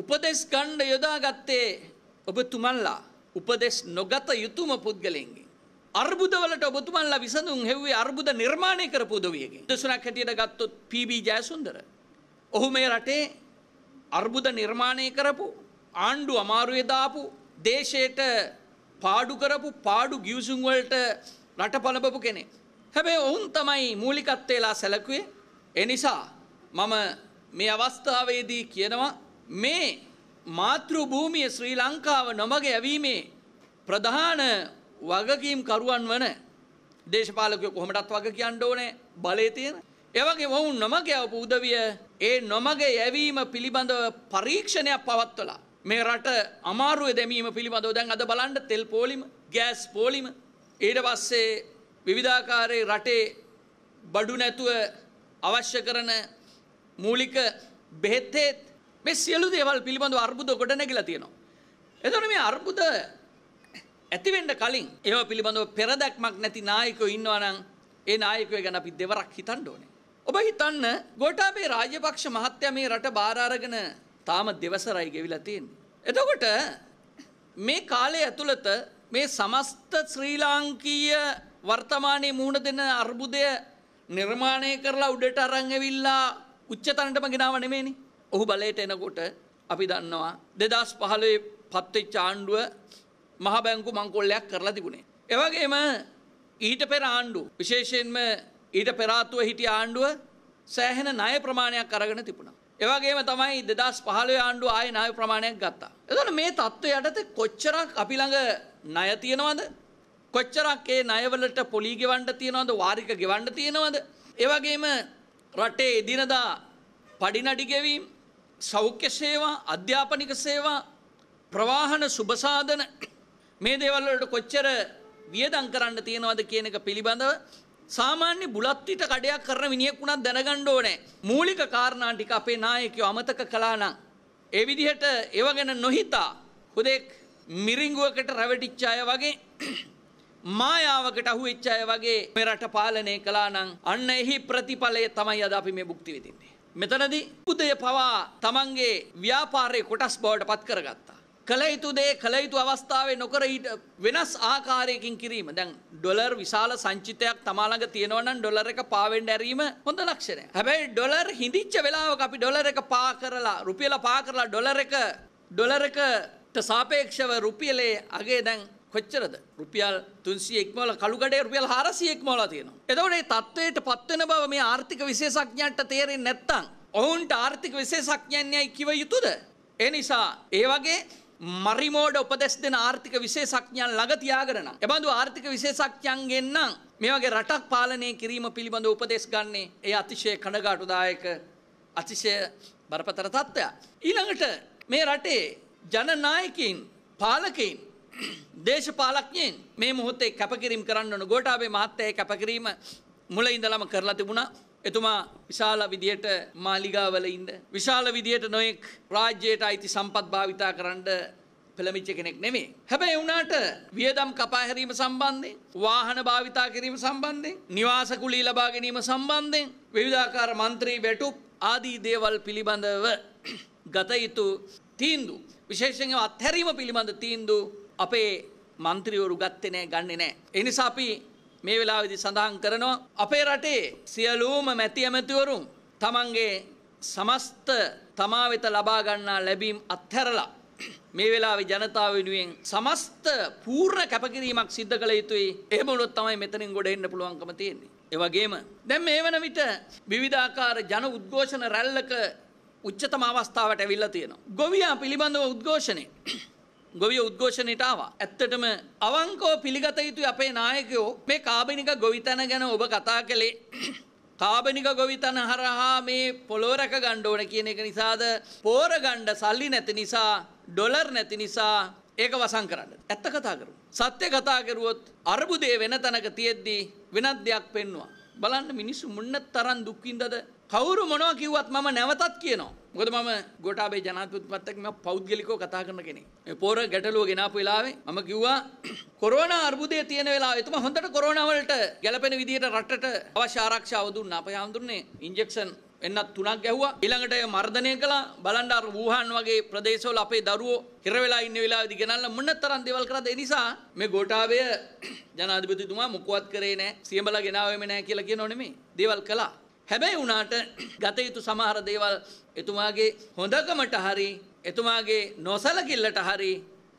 උපදෙස් ගණ්ඩ යොදාගත්තේ ඔබතුමන්ලා උපදෙස් නොගත යුතුම පුද්ගලෙන්ගේ. අර්බුදවලට ඔබතුමන්ලා විසඳුන් හෙව්වේ අර්බුද නිර්මාණය කරපු උදවියගේ. දසුනක් හැටියට ගත්තොත් පීබී ජයසුන්දර. ඔහු මේ රටේ අර්බුද නිර්මාණය කරපු ආණ්ඩු අමාරුවේ දාපු දේශයට පාඩු කරපු පාඩු ගිවිසුම් වලට රට පළඹපු කෙනෙක්. හැබැයි ඔවුන් තමයි මූලිකත්වයලා සැලකුවේ. ඒ නිසා මම මේ අවස්ථාවේදී කියනවා මේ මාතෘ භූමිය ශ්‍රී ලංකාව නොමග යැවීමේ ප්‍රධාන වගකීම් කරුවන් වන දේශපාලකයෝ කොහොමටත් වග කියන්න ඕනේ බලය තියෙන. ඒ වගේ වුන් නොමග යවපු උදවිය ඒ නොමග යැවීම පිළිබඳව පරීක්ෂණයක් පවත්වලා මේ රට අමාරුවේ දැමීම පිළිබඳව දැන් අද බලන්න තෙල් පෝලිම, ගෑස් පෝලිම ඊට පස්සේ විවිධාකාරයේ රටේ බඩු නැතුව අවශ්‍ය කරන මූලික බෙහෙත් මේ සියලු දේවල් පිළිබඳව අර්බුද ගොඩනැගිලා තියෙනවා. එතකොට මේ අර්බුද ඇතිවෙන්න කලින් ඒවා පිළිබඳව පෙරදැක්මක් නැති නායකයෝ ඉන්නවා නම් ඒ නායකයෝ ගැන අපි දෙවරක් හිතන්න ඕනේ. ඔබ හිතන්න ගෝඨාභය රාජපක්ෂ මහත්තයා මේ රට බාර අරගෙන තාම දෙවසරයි ගෙවිලා තියෙන්නේ. එතකොට මේ කාලය ඇතුළත මේ සමස්ත ශ්‍රී ලාංකීය වර්තමානයේ මුහුණ දෙන අර්බුදය නිර්මාණය කරලා උඩට අරන් ඇවිල්ලා උච්චතනටම ගෙනාව නෙමෙයිනේ. ඔහු බලයට එනකොට අපි දන්නවා දෙදස් පහලේ පත්තේ චාණ්ඩුව මහබැංකු මංකොල්ලයක් කරලා තිබුණේ. එවගේම ඊට පෙර ආණ්ඩු විශේෂයෙන්ම ඊට පෙරාත්තුව හිටිය ආණ්ඩුව සෑහෙන ණය ප්‍රමාණයක් අරගෙන තිබුණා. එවගේම තමයි දෙදස් පහලේ ආණ්ඩුව ආය ණය ප්‍රමාණයක් ගත්තා. එතන මේ තත්ත්වය යටතේ කොච්චරක් අපි ළඟ ණය තියෙනවද? කොච්චරක් ඒ ණයවලට පොලී ගෙවන්න තියෙනවද? වාරික ගෙවන්න තියෙනවද? එවගේම රටේ එදිනදා පඩිනඩි ගෙවීම් සෞඛ්‍ය සේවා අධ්‍යාපනික සේවා ප්‍රවාහන සුබසාධන මේ දේවල් වලට කොච්චර වියදම් කරන්න තියෙනවද කියන එක පිළිබඳව සාමාන්‍ය බුලත් පිට කඩයක් කරන මිනිහෙක් වුණත් දැනගන්න ඕනේ මූලික කාරණා ටික අපේ නායකයෝ අමතක කළා නම් ඒ විදිහට ඒව ගැන නොහිතා හුදෙක් මිරිංගුවකට රැවටිච්ච අය වගේ මායාවකට අහුවෙච්ච අය වගේ මෙරට පාලනය කළා නම් අන්න එහි ප්‍රතිඵලය තමයි අද අපි මේ භුක්ති විඳින්නේ මෙතනදී පුදය පවා තමන්ගේ ව්‍යාපාරයේ කොටස් බවට පත් කරගත්තා. කළ යුතු දේ කළ යුතු අවස්ථාවේ නොකර වෙනස් ආකාරයකින් කිරීම. දැන් ඩොලර් විශාල සංචිතයක් තමා ළඟ තියෙනවා නම් ඩොලර් එක පාවෙන්න ඇරීම හොඳ ලක්ෂණයක්. හැබැයි ඩොලර් හිඳිච්ච වෙලාවක අපි ඩොලර් එක පා කරලා රුපියල පා කරලා ඩොලර් එක ඩොලර් එකට සාපේක්ෂව රුපියලේ අගේ දැන් කොච්චරද රුපියල් 300 ඉක්මවලා කළුගඩේ රුපියල් 400 ඉක්මවලා තියෙනවා. එතකොට මේ தത്വයට පත් වෙන බව මේ ආර්ථික විශේෂඥයන්ට තේරෙන්නේ නැත්නම් ඔවුන්ට ආර්ථික විශේෂඥයන්යයි කිව යුතුද? ඒ නිසා ඒ වගේ මරිමෝඩ උපදෙස් දෙන ආර්ථික විශේෂඥයන් ළඟ තියාගෙන නම් එබඳු ආර්ථික විශේෂඥයන්ගෙන් නම් මේ වගේ රටක් පාලනය කිරීම පිළිබඳ උපදෙස් ගන්නේ ඒ අතිශය කනගාටුදායක අතිශය බරපතල තත්ත්වයක්. ඊළඟට මේ රටේ ජනනායකයින් පාලකයින් දේශපාලක්ඥයෙන් මේ මුහොත්තේ කැපකිරීම් කරන්න ඕන ගෝටාබේ මහත්තය කැපකිරීම මුල ඉඳලම කරලා තිබුණා එතුමා විශාල විදියට මාලිගාවල ඉඳ විශාල විදියට නොයෙක් රාජ්‍යයට අයිති සම්පත් භාවිතා කරන්න පෙළමිච්ච කෙනෙක් නෙමේ. හැබැයි වුණාට වියදම් කපා හැරීම සම්බන්ධයෙන්, වාහන භාවිතා කිරීම සම්බන්ධයෙන්, නිවාස කුලී ලබා ගැනීම සම්බන්ධයෙන් විවිධාකාර മന്ത്രി වැටුප් ආදී දේවල් පිළිබඳව ගත යුතු තීන්දුව විශේෂයෙන් අත්හැරීම පිළිබඳ තීන්දුව අපේ මන්ත්‍රීවරු ගත්තේ නෑ ගන්නෙ නෑ. ඒ නිසා අපි මේ වෙලාවේදී සඳහන් කරනවා අපේ රටේ සියලුම මැති ඇමතිවරුන් තමන්ගේ සමස්ත තමා වෙත ලබා ගන්නා ලැබීම් අත්හැරලා මේ වෙලාවේ ජනතාව වෙනුවෙන් සමස්ත පූර්ණ කැපකිරීමක් සිද්ධ කළ යුතුයි. එහෙම වුණොත් තමයි මෙතනින් ගොඩ එන්න පුළුවන්කම තියෙන්නේ. ඒ වගේම දැන් මේ වන විට විවිධාකාර ජන උද්ඝෝෂණ රැල්ලක උච්චතම අවස්ථාවට ඇවිල්ලා තියෙනවා. ගොවියා පිළිබඳව උද්ඝෝෂණේ ගොවිය උද්ඝෝෂණයට ආවා. ඇත්තටම අවංකව පිළිගත යුතුයි අපේ නායකයෝ මේ කාබනික ගොවිතැන ගැන ඔබ කතා කළේ කාබනික ගොවිතැන හරහා මේ පොළොව රැක ගන්න ඕන කියන එක නිසාද පෝර ගන්න සල්ලි නැති නිසා ඩොලර් නැති නිසා ඒක වසන් කරන්න. ඇත්ත කතා කරමු. සත්‍ය කතා කරුවොත් අර්බුදයේ වෙන තැනක තියෙද්දී වෙනත් දෙයක් පෙන්වුවා. බලන්න මිනිස්සු මුන්න තරම් දුක් විඳද කවුරු මොනවා කිව්වත් මම නැවතත් කියනවා. මොකද මම ගෝඨාභය ජනාධිපතිතුමත් එක්ක මම පෞද්ගලිකව කතා කරන කෙනෙක්. මේ පොර ගැටලුව ගෙනාපු වෙලාවේ මම කිව්වා කොරෝනා අර්බුදයේ තියෙන වෙලාවේ එතුමා හොඳට කොරෝනා වලට ගැළපෙන විදිහට රටට අවශ්‍ය ආරක්ෂාව දුන්නා. අපේ හඳුන්නේ ඉන්ජෙක්ෂන් එන්නත් තුනක් ගැහුවා. ඊළඟට ඒ මර්ධනය කළා. බලන්න අර වූහාන් වගේ ප්‍රදේශවල අපේ දරුවෝ හිර වෙලා ඉන්න වෙලාවේදී ගෙනල්ලා මොනතරම් දේවල් කරාද. ඒ නිසා මේ ගෝඨාභය ජනාධිපතිතුමා මොකවත් කරේ නැහැ. සියඹලා ගෙනාවෙම නැහැ කියලා කියනෝ නෙමෙයි. දේවල් කළා. හැබැයි වුණාට ගත යුතු සමහර දේවල් එතුමාගේ හොඳකමට හරි එතුමාගේ නොසලකිල්ලට හරි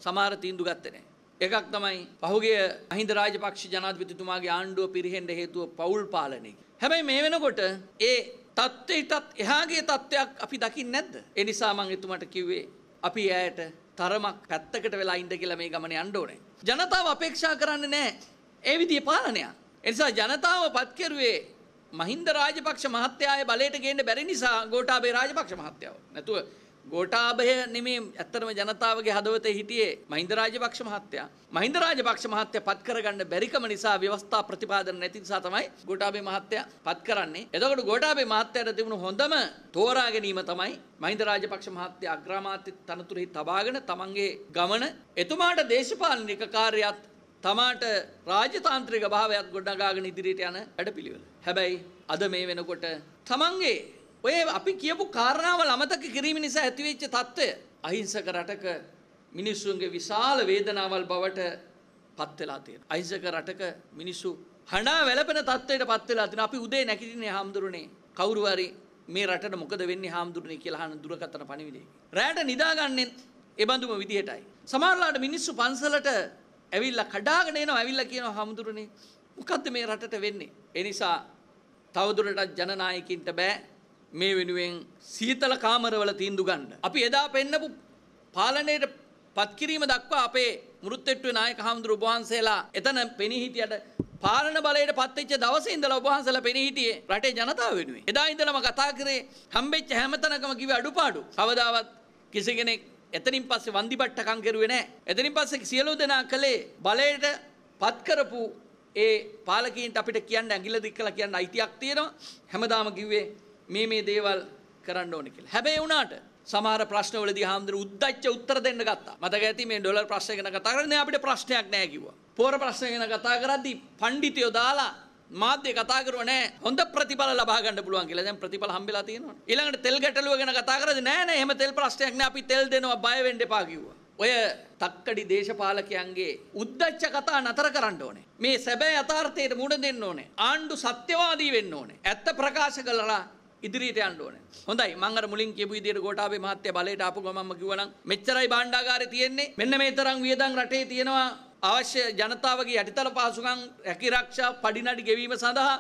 සමහර තීන්දු ගත්තේ නැහැ. එකක් තමයි පහුගිය අහින්ද රාජපක්ෂ ජනාධිපතිතුමාගේ ආණ්ඩුව පිරිහෙන්න හේතුව පවුල් පාලනය. හැබැයි මේ වෙනකොට ඒ තත්ත්වයටත් එහාගේ තත්ත්වයක් අපි දකින්නේ නැද්ද? ඒ නිසා මම එතුමාට කිව්වේ අපි ඇයට තරමක් පැත්තකට වෙලා ඉන්න කියලා මේ ගමන යන්න ඕනේ. ජනතාව අපේක්ෂා කරන්නේ නැහැ ඒ විදිහේ පාලනයක්. ඒ නිසා ජනතාව පත් කෙරුවේ මහින්ද රාජපක්ෂ මහත්තයාගේ බලයට ගේන්න බැරි නිසා ගෝඨාභය රාජපක්ෂ මහත්තයාව. නැතුව ගෝඨාභය නෙමේ ඇත්තටම ජනතාවගේ හදවතේ හිටියේ මහින්ද රාජපක්ෂ මහත්තයා. මහින්ද රාජපක්ෂ මහත්තයා පත් කරගන්න බැරිකම නිසා ව්‍යවස්ථා ප්‍රතිපාදන නැති නිසා තමයි ගෝඨාභය මහත්තයා පත් කරන්නේ. එතකොට ගෝඨාභය මහත්තයාට තිබුණු හොඳම තෝරා ගැනීම තමයි මහින්ද රාජපක්ෂ මහත්තයා අග්‍රාමාත්‍ය තනතුරෙහි තබාගෙන තමන්ගේ ගමන එතුමාට දේශපාලනික කාර්යයත් තමාට රාජතාන්ත්‍රික භාවයක් ගොඩනගාගෙන ඉදිරියට යන වැඩපිළිවෙල. හැබැයි අද මේ වෙනකොට තමන්ගේ ඔය අපි කියපු කාරණාව අමතක කිරීම නිසා ඇතිවෙච්ච తত্ত্বය අහිංසක රටක මිනිස්සුන්ගේ විශාල වේදනාවල් බවට පත් වෙලා තියෙනවා. අහිංසක රටක මිනිස්සු හඬා වැළපෙන తত্ত্বයට පත් වෙලා තිනවා. අපි උදේ නැගිටින්නේ හාමුදුරනේ කවුරු හරි මේ රටට මොකද වෙන්නේ හාමුදුරනේ කියලා අහන දුරකථන පණිවිඩය. රැට නිදාගන්නේ ඒ බඳුම විදිහටයි. සමහරලාට මිනිස්සු පන්සලට ඇවිල්ලා කඩාගෙන එනවා ඇවිල්ලා කියනවා හමුදුරනේ මොකද්ද මේ රටට වෙන්නේ ඒ නිසා තවදුරටත් ජනනායකින්ට බෑ මේ වෙනුවෙන් සීතල කාමරවල තීන්දුව ගන්න අපි එදා පෙන්නපු පාලනයේ පත්කිරීම දක්වා අපේ මුරුත්තෙට්ටුවේ නායක හමුදුර ඔබ වහන්සේලා එතන පෙනී හිටියට පාලන බලයට පත්වෙච්ච දවසේ ඉඳලා ඔබ වහන්සලා පෙනී හිටියේ රටේ ජනතාව වෙනුවෙන් එදා ඉඳලම කතා කරේ හම්බෙච්ච හැමතැනකම කිව්වේ අඩුපාඩු කවදාවත් කිසි කෙනෙක් එතනින් පස්සේ වන්දිබට්ටකම් කෙරුවේ නැහැ. එතනින් පස්සේ සියලු දෙනා කළේ බලයට පත් කරපු ඒ පාලකීන්ට අපිට කියන්න ඇඟිල්ල දික් කළා කියන්න අයිතියක් තියෙනවා. හැමදාම කිව්වේ මේ මේ දේවල් කරන්න ඕනේ කියලා. හැබැයි වුණාට සමහර ප්‍රශ්නවලදී හාමුදුරු උද්දච්ච උත්තර දෙන්න ගත්තා. මතක ඇති මේ ඩොලර් ප්‍රශ්න ගැන කතා කරන්නේ අපිට ප්‍රශ්නයක් නැහැ කිව්වා. පොර ප්‍රශ්න ගැන කතා කරද්දී පඬිතියෝ දාලා මාධ්‍ය කතා කරුව නෑ හොඳ ප්‍රතිඵල ලබා ගන්න පුළුවන් කියලා. දැන් ප්‍රතිඵල හම්බෙලා තියෙනවා. ඊළඟට තෙල් ගැටලුව ගැන කතා කරද නෑ නෑ එහෙම තෙල් ප්‍රශ්නයක් නෑ අපි තෙල් දෙනවා බය වෙන්න එපා කිව්වා. ඔය තක්කඩි දේශපාලකයන්ගේ උද්දච්ච කතා නතර කරන්න ඕනේ. මේ සැබෑ යථාර්ථයට මුහුණ දෙන්න ඕනේ. ආණ්ඩු සත්‍යවාදී වෙන්න ඕනේ. ඇත්ත ප්‍රකාශ කළලා ඉදිරියට යන්න ඕනේ. හොඳයි මම අර මුලින් කියපු විදිහට ගෝඨාභය මහත්තයා බලයට ආපු ගමන්ම කිව්වනම් මෙච්චරයි භාණ්ඩාගාරේ තියෙන්නේ. මෙන්න මේ තරම් වියදම් රටේ තියෙනවා අවශ්‍ය ජනතාවගේ යටිතල පාසුකම් රැකිරක්ෂා පඩිනඩි ගෙවීම සඳහා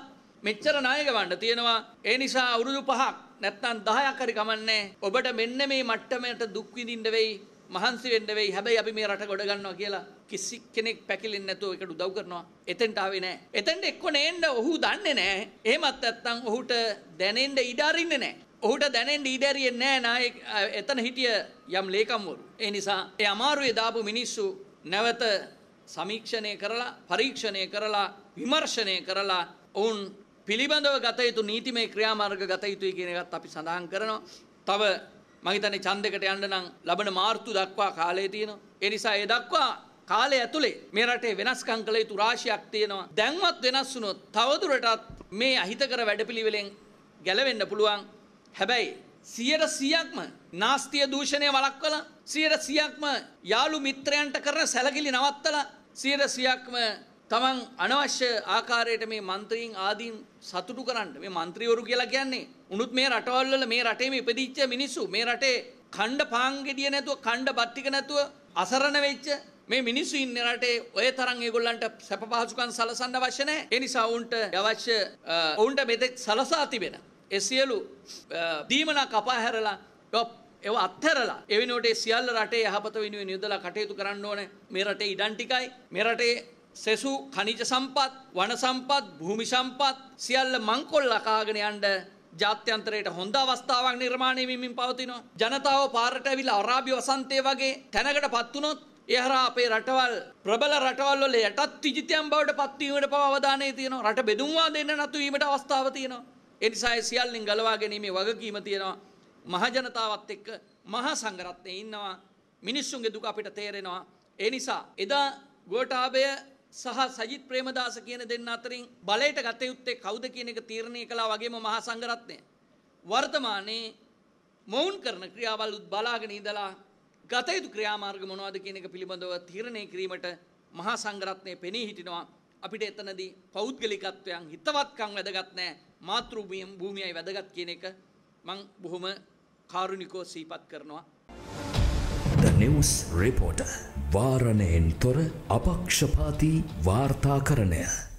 මෙච්චර ණය ගවන්න තියෙනවා. ඒ නිසා අවුරුදු 5ක් නැත්නම් 10ක් හරි කමන්නේ. ඔබට මෙන්න මේ මට්ටමට දුක් විඳින්න වෙයි. මහන්සි වෙන්න වෙයි. හැබැයි අපි මේ රට ගොඩ ගන්නවා කියලා කිසි කෙනෙක් පැකිලෙන්නේ නැතුව ඒකට උදව් කරනවා. එතෙන්ට ආවේ නැහැ. එතෙන්ට එක්ක නේන්න ඔහු දන්නේ නැහැ. එහෙමත් නැත්නම් ඔහුට දැනෙන්න ඉඩ අරින්නේ නැහැ. ඔහුට දැනෙන් ඩීඩැරියෙන්නේ නෑ නාය එතන හිටිය යම් ලේකම්වරු. ඒ නිසා ඒ අමාරුවේ දාපු මිනිස්සු නැවත සමීක්ෂණය කරලා පරීක්ෂණය කරලා විමර්ශනය කරලා ඔවුන් පිළිබඳව ගත යුතු නීතිමය ක්‍රියාමාර්ග ගත යුතුයි කියන එකත් අපි සඳහන් කරනවා. තව මම හිතන්නේ ඡන්දයකට යන්න නම් ලබන මාර්තු දක්වා කාලය තියෙනවා. ඒ නිසා ඒ දක්වා කාලය ඇතුලේ මේ රටේ වෙනස්කම් කළ යුතු රාශියක් තියෙනවා. දැන්වත් වෙනස් වුණොත් තවදුරටත් මේ අහිතකර වැඩපිළිවෙලෙන් ගැලවෙන්න පුළුවන්. හැබැයි සියයට සියක්ම නාස්තිය දූෂණය වලක්වලා සියයට සියක්ම යාළු මිත්‍රයන්ට කරන සැලකිලි නවත්තලා සියද සියක්ම තමන් අනවශ්‍ය ආකාරයට මේ මන්ත්‍රීන් ආදීන් සතුටු කරන්න මේ මන්ත්‍රීවරු කියලා කියන්නේ උනුත් මේ රටවල්වල මේ රටේ මේ ඉපදිච්ච මිනිස්සු මේ රටේ ඛණ්ඩ පාන් ගෙඩිය නැතුව ඛණ්ඩ බත් ටික නැතුව අසරණ වෙච්ච මේ මිනිස්සු ඉන්න රටේ ඔය තරම් ඒගොල්ලන්ට සැප පහසුකම් සලසන්න අවශ්‍ය නැහැ ඒ නිසා උන්ට අවශ්‍ය ඔවුන්ට මෙතෙක් සලසා තිබෙන ඒ සියලු දීමනා කපා හැරලා ඒව අත්හැරලා එවිනෝට සියල්ල රටේ යහපත වෙනුවෙන් යොදලා කටයුතු කරන්න ඕනේ මේ රටේ ඉඩම් ටිකයි මේ රටේ සෙසු ඛනිජ සම්පත් වන සම්පත් භූමි සම්පත් සියල්ල මංකොල්ලා කාගෙන යන්න ජාත්‍යන්තරයට හොඳ අවස්ථාවක් නිර්මාණය වෙමින් පවතිනවා ජනතාව පාරට ඇවිල්ලා අරාබි වසන්තය වගේ තැනකටපත් වුණොත් එහරා අපේ රටවල් ප්‍රබල රටවල් වල යටත් විජිතයන් බවට පත්වීමට පව අවධානය තියෙනවා රට බෙදුම්වා දෙන්න නතු වීමට අවස්ථාව තියෙනවා එනිසා සියල්ලින් ගලවා ගැනීමේ වගකීම තියෙනවා මහජනතාවත් එක්ක මහා සංගරත්නය ඉන්නවා මිනිස්සුන්ගේ දුක අපිට තේරෙනවා. ඒ නිසා එදා ගෝටාබය සහ සජිත් ප්‍රේමදාස කියන දෙන්න අතරින් බලයට ගත යුත්තේ කවුද කියන එක තීරණය කළා වගේම මහා සංගරත්නය. වර්තමානයේ මොවුන් කරන ක්‍රියාවල් බලාගෙන ඉඳලා ගත යුතු ක්‍රියාමාර්ග මොනවද කියන එක පිළිබඳව තීරණය කිරීමට මහා සංගරත්නය පෙනී හිටිනවා. අපිට එතනදී පෞද්ගලිකත්වයන් හිතවත්කම් වැදගත් නෑ මාතෘ භූමියයි වැදගත් කියන එක මං බොහොම කාරුණිකෝ සීපත් කරනවා. නිවස් රිපෝට වාරණයෙන් තොර අපක්ෂපාති වාර්තා කරණය